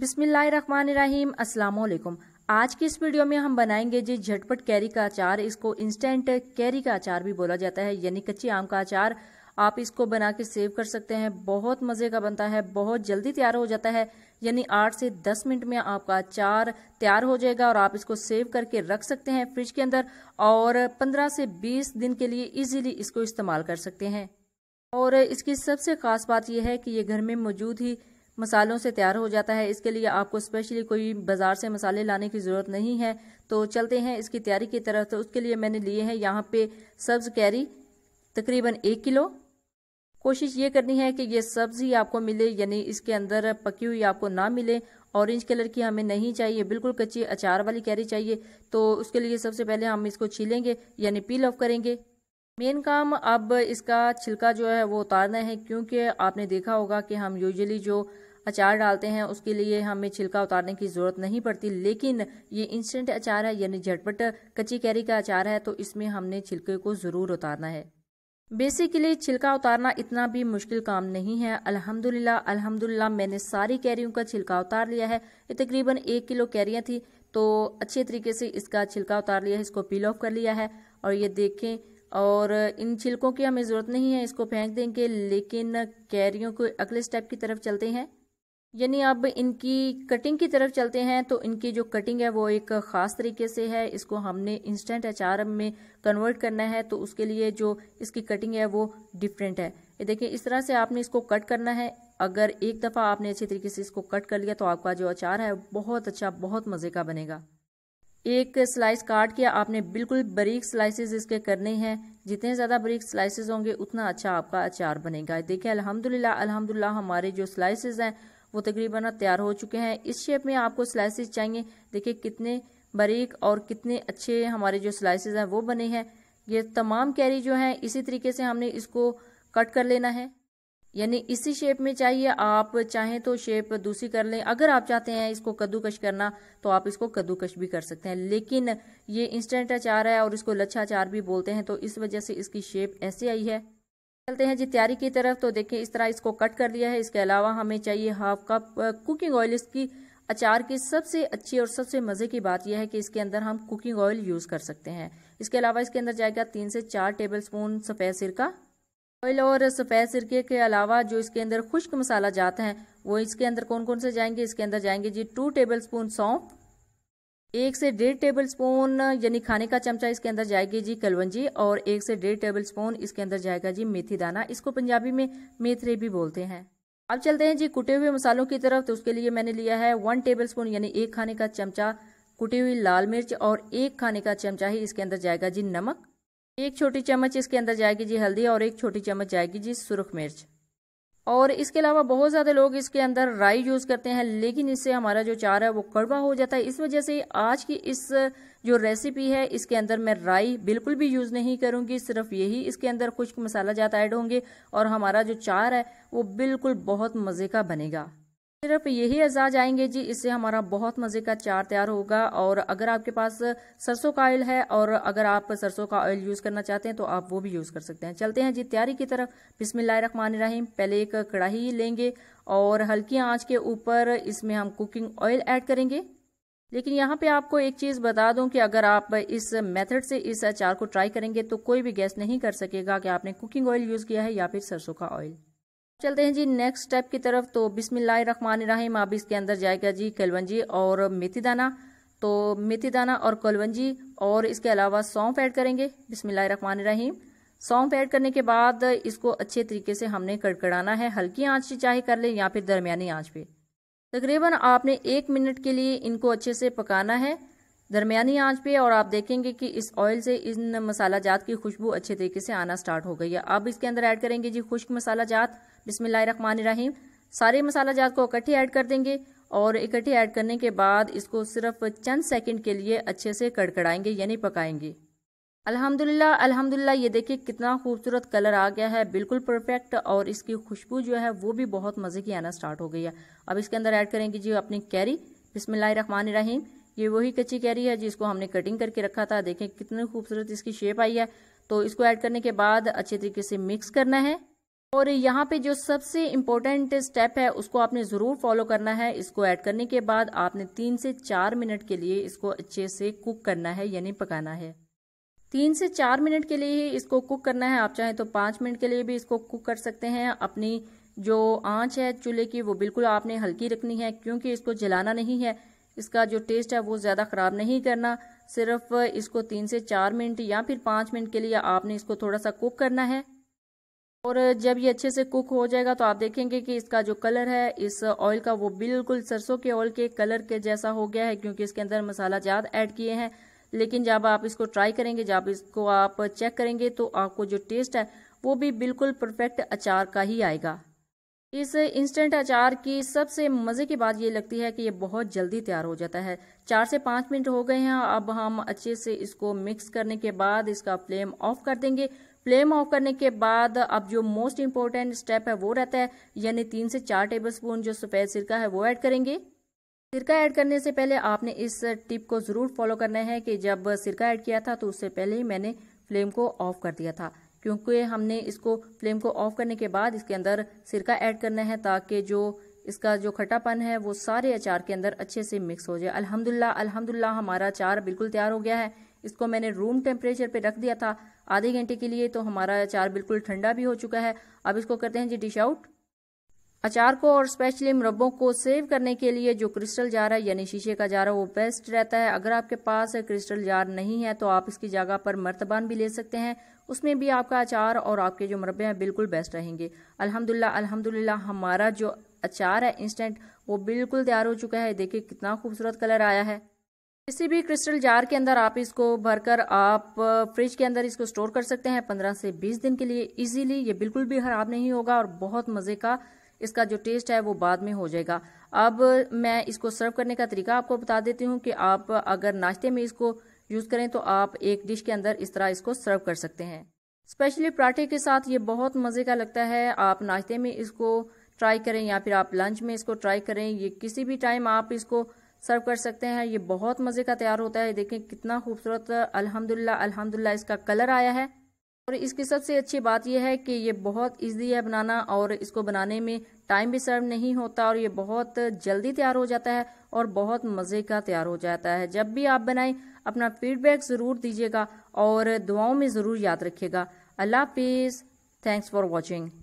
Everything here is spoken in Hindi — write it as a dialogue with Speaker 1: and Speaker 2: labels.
Speaker 1: बिस्मिल्लाम अल्लाम आज की इस वीडियो में हम बनाएंगे जी झटपट कैरी का अचार इसको इंस्टेंट कैरी का अचार भी बोला जाता है यानी कच्ची आम का अचार आप इसको बना के सेव कर सकते हैं बहुत मज़े का बनता है बहुत जल्दी तैयार हो जाता है यानी आठ से दस मिनट में आपका अचार तैयार हो जाएगा और आप इसको सेव करके रख सकते हैं फ्रिज के अंदर और पंद्रह से बीस दिन के लिए इजीली इसको इस्तेमाल कर सकते हैं और इसकी सबसे खास बात यह है कि ये घर में मौजूद ही मसालों से तैयार हो जाता है इसके लिए आपको स्पेशली कोई बाज़ार से मसाले लाने की ज़रूरत नहीं है तो चलते हैं इसकी तैयारी की तरफ तो उसके लिए मैंने लिए हैं यहाँ पे सब्ज़ कैरी तकरीबन एक किलो कोशिश ये करनी है कि ये सब्ज़ ही आपको मिले यानी इसके अंदर पकी हुई आपको ना मिले ऑरेंज कलर की हमें नहीं चाहिए बिल्कुल कच्ची अचार वाली कैरी चाहिए तो उसके लिए सबसे पहले हम इसको छीलेंगे यानी पील ऑफ करेंगे मेन काम अब इसका छिलका जो है वो उतारना है क्योंकि आपने देखा होगा कि हम यूजली जो अचार डालते हैं उसके लिए हमें छिलका उतारने की ज़रूरत नहीं पड़ती लेकिन ये इंस्टेंट अचार है यानी झटपट कच्ची कैरी का अचार है तो इसमें हमने छिलके को ज़रूर उतारना है बेसिकली छिलका उतारना इतना भी मुश्किल काम नहीं है अल्हम्दुलिल्लाह अल्हम्दुलिल्लाह मैंने सारी कैरियों का छिलका उतार लिया है ये तकरीबन एक किलो कैरियाँ थी तो अच्छे तरीके से इसका छिलका उतार लिया है इसको पील ऑफ कर लिया है और ये देखें और इन छिलकों की हमें ज़रूरत नहीं है इसको फेंक देंगे लेकिन कैरियों को अगले स्टेप की तरफ चलते हैं यानी अब इनकी कटिंग की तरफ चलते हैं तो इनकी जो कटिंग है वो एक ख़ास तरीके से है इसको हमने इंस्टेंट अचार में कन्वर्ट करना है तो उसके लिए जो इसकी कटिंग है वो डिफरेंट है ये देखिए इस तरह से आपने इसको कट करना है अगर एक दफ़ा आपने अच्छे तरीके से इसको कट कर लिया तो आपका जो अचार है बहुत अच्छा बहुत मज़े का बनेगा एक स्लाइस काट के आपने बिल्कुल बरीक स्लाइसेस इसके करने हैं जितने ज़्यादा बरीक स्लाइसेस होंगे उतना अच्छा आपका अचार बनेगा देखिए अल्हम्दुलिल्लाह अल्हम्दुलिल्लाह हमारे जो स्लाइसेस हैं वो तकरीबन तैयार हो चुके हैं इस शेप में आपको स्लाइसेस चाहिए देखिए कितने बरीक और कितने अच्छे हमारे जो स्लाइसेस हैं वो बने हैं ये तमाम कैरी जो हैं इसी तरीके से हमने इसको कट कर लेना है यानी इसी शेप में चाहिए आप चाहें तो शेप दूसरी कर लें अगर आप चाहते हैं इसको कद्दूकश करना तो आप इसको कद्दूकश भी कर सकते हैं लेकिन ये इंस्टेंट अचार है और इसको लच्छा अचार भी बोलते हैं तो इस वजह से इसकी शेप ऐसे आई है चलते हैं जी तैयारी की तरफ तो देखें इस तरह इसको कट कर लिया है इसके अलावा हमें चाहिए हाफ कप कुकिंग ऑयल इसकी अचार की सबसे अच्छी और सबसे मज़े की बात यह है कि इसके अंदर हम कुकिंग ऑयल यूज़ कर सकते हैं इसके अलावा इसके अंदर जाएगा तीन से चार टेबल स्पून सफ़ेद सिरका ऑयल और सफ़ेद सिरके के अलावा जो इसके अंदर खुश्क मसाला जाते हैं वो इसके अंदर कौन कौन से जाएंगे इसके अंदर जाएंगे जी टू टेबल स्पून सौंफ एक से डेढ़ टेबल स्पून यानी खाने का चमचा इसके अंदर जाएगी जी कलवंजी और एक से डेढ़ टेबल स्पून इसके अंदर जाएगा जी मेथी दाना इसको पंजाबी में मेथरे भी बोलते हैं अब चलते हैं जी कुटे हुए मसालों की तरफ तो उसके लिए मैंने लिया है वन टेबल स्पून यानी एक खाने का चमचा कुटी हुई लाल मिर्च और एक खाने का चमचा ही इसके अंदर जाएगा जी नमक एक छोटी चम्मच इसके अंदर जाएगी जी हल्दी और एक छोटी चम्मच जाएगी जी सुरख मिर्च और इसके अलावा बहुत ज़्यादा लोग इसके अंदर राई यूज़ करते हैं लेकिन इससे हमारा जो चार है वो कड़वा हो जाता है इस वजह से आज की इस जो रेसिपी है इसके अंदर मैं राई बिल्कुल भी यूज़ नहीं करूँगी सिर्फ यही इसके अंदर खुश्क मसाला जात ऐड होंगे और हमारा जो चार है वो बिल्कुल बहुत मज़े का बनेगा सिर्फ यही अज्जा जाएंगे जी इससे हमारा बहुत मज़े का चार तैयार होगा और अगर आपके पास सरसों का ऑयल है और अगर आप सरसों का ऑयल यूज़ करना चाहते हैं तो आप वो भी यूज़ कर सकते हैं चलते हैं जी तैयारी की तरफ रहीम पहले एक कढ़ाई लेंगे और हल्की आंच के ऊपर इसमें हम कुकिंग ऑयल ऐड करेंगे लेकिन यहाँ पे आपको एक चीज़ बता दूं कि अगर आप इस मेथड से इस अचार को ट्राई करेंगे तो कोई भी गैस नहीं कर सकेगा कि आपने कुकिंग ऑयल यूज़ किया है या फिर सरसों का ऑयल चलते हैं जी नेक्स्ट स्टेप की तरफ तो रहीम आप इसके अंदर जाएगा जी कलवंजी और मेथी दाना तो मेथी दाना और कलवंजी और इसके अलावा सौंफ ऐड करेंगे रहीम सौंफ ऐड करने के बाद इसको अच्छे तरीके से हमने कड़कड़ाना है हल्की आंच से चाहे कर ले या फिर दरमियानी आंच पे तकरीबन आपने एक मिनट के लिए इनको अच्छे से पकाना है दरमियानी आंच पे और आप देखेंगे कि इस ऑयल से इन मसाला जात की खुशबू अच्छे तरीके से आना स्टार्ट हो गई है अब इसके अंदर ऐड करेंगे जी खुश्क मसाला जात बिसमीम सारे मसाला जात को इकट्ठे ऐड कर देंगे और इकट्ठे ऐड करने के बाद इसको सिर्फ चंद सेकंड के लिए अच्छे से कड़कड़ाएंगे यानी पकाएंगे अल्हम्दुलिल्लाह अल्हम्दुलिल्लाह ये देखिए कितना खूबसूरत कलर आ गया है बिल्कुल परफेक्ट और इसकी खुशबू जो है वो भी बहुत मज़े की आना स्टार्ट हो गई है अब इसके अंदर ऐड करेंगे जी अपनी कैरी बिसमिल्लर रहीम ये वही कच्ची कैरी है जिसको हमने कटिंग करके रखा था देखें कितनी खूबसूरत इसकी शेप आई है तो इसको ऐड करने के बाद अच्छे तरीके से मिक्स करना है और यहाँ पे जो सबसे इम्पोर्टेंट स्टेप है उसको आपने ज़रूर फॉलो करना है इसको ऐड करने के बाद आपने तीन से चार मिनट के लिए इसको अच्छे से कुक करना है यानी पकाना है तीन से चार मिनट के लिए ही इसको कुक करना है आप चाहें तो पाँच मिनट के लिए भी इसको कुक कर सकते हैं अपनी जो आंच है चूल्हे की वो बिल्कुल आपने हल्की रखनी है क्योंकि इसको जलाना नहीं है इसका जो टेस्ट है वो ज़्यादा ख़राब नहीं करना सिर्फ इसको तीन से चार मिनट या फिर पाँच मिनट के लिए आपने इसको थोड़ा सा कुक करना है और जब ये अच्छे से कुक हो जाएगा तो आप देखेंगे कि इसका जो कलर है इस ऑयल का वो बिल्कुल सरसों के ऑयल के कलर के जैसा हो गया है क्योंकि इसके अंदर मसाला ज़्यादा ऐड किए हैं लेकिन जब आप इसको ट्राई करेंगे जब इसको आप चेक करेंगे तो आपको जो टेस्ट है वो भी बिल्कुल परफेक्ट अचार का ही आएगा इस इंस्टेंट अचार की सबसे मज़े की बात ये लगती है कि ये बहुत जल्दी तैयार हो जाता है चार से पाँच मिनट हो गए हैं अब हम अच्छे से इसको मिक्स करने के बाद इसका फ्लेम ऑफ कर देंगे फ्लेम ऑफ करने के बाद अब जो मोस्ट इम्पोर्टेंट स्टेप है वो रहता है यानी तीन से चार टेबल स्पून जो सफ़ेद सिरका है वो ऐड करेंगे सिरका ऐड करने से पहले आपने इस टिप को ज़रूर फॉलो करना है कि जब सिरका ऐड किया था तो उससे पहले ही मैंने फ्लेम को ऑफ कर दिया था क्योंकि हमने इसको फ्लेम को ऑफ करने के बाद इसके अंदर सिरका ऐड करना है ताकि जो इसका जो खट्टापन है वो सारे अचार के अंदर अच्छे से मिक्स हो जाए अल्हम्दुलिल्लाह अल्हम्दुलिल्लाह हमारा अचार बिल्कुल तैयार हो गया है इसको मैंने रूम टेम्परेचर पे रख दिया था आधे घंटे के लिए तो हमारा अचार बिल्कुल ठंडा भी हो चुका है अब इसको करते हैं जी डिश आउट अचार को और स्पेशली मुरबों को सेव करने के लिए जो क्रिस्टल जार है यानी शीशे का जार है वो बेस्ट रहता है अगर आपके पास क्रिस्टल जार नहीं है तो आप इसकी जगह पर मर्तबान भी ले सकते हैं उसमें भी आपका अचार और आपके जो मुरबे हैं बिल्कुल बेस्ट रहेंगे अल्हम्दुलिल्लाह अल्हम्दुलिल्लाह हमारा जो अचार है इंस्टेंट वो बिल्कुल तैयार हो चुका है देखिए कितना खूबसूरत कलर आया है किसी भी क्रिस्टल जार के अंदर आप इसको भरकर आप फ्रिज के अंदर इसको स्टोर कर सकते हैं पंद्रह से बीस दिन के लिए इजिली ये बिल्कुल भी खराब नहीं होगा और बहुत मज़े का इसका जो टेस्ट है वो बाद में हो जाएगा अब मैं इसको सर्व करने का तरीका आपको बता देती हूँ कि आप अगर नाश्ते में इसको यूज़ करें तो आप एक डिश के अंदर इस तरह इसको सर्व कर सकते हैं स्पेशली पराठे के साथ ये बहुत मज़े का लगता है आप नाश्ते में इसको ट्राई करें या फिर आप लंच में इसको ट्राई करें ये किसी भी टाइम आप इसको सर्व कर सकते हैं ये बहुत मज़े का तैयार होता है देखें कितना खूबसूरत अल्हम्दुलिल्लाह अल्हम्दुलिल्लाह इसका कलर आया है और इसकी सबसे अच्छी बात यह है कि ये बहुत ईजी है बनाना और इसको बनाने में टाइम भी सर्व नहीं होता और ये बहुत जल्दी तैयार हो जाता है और बहुत मज़े का तैयार हो जाता है जब भी आप बनाएं अपना फीडबैक ज़रूर दीजिएगा और दुआओं में ज़रूर याद रखिएगा अल्लाह हाफिज़ थैंक्स फॉर वॉचिंग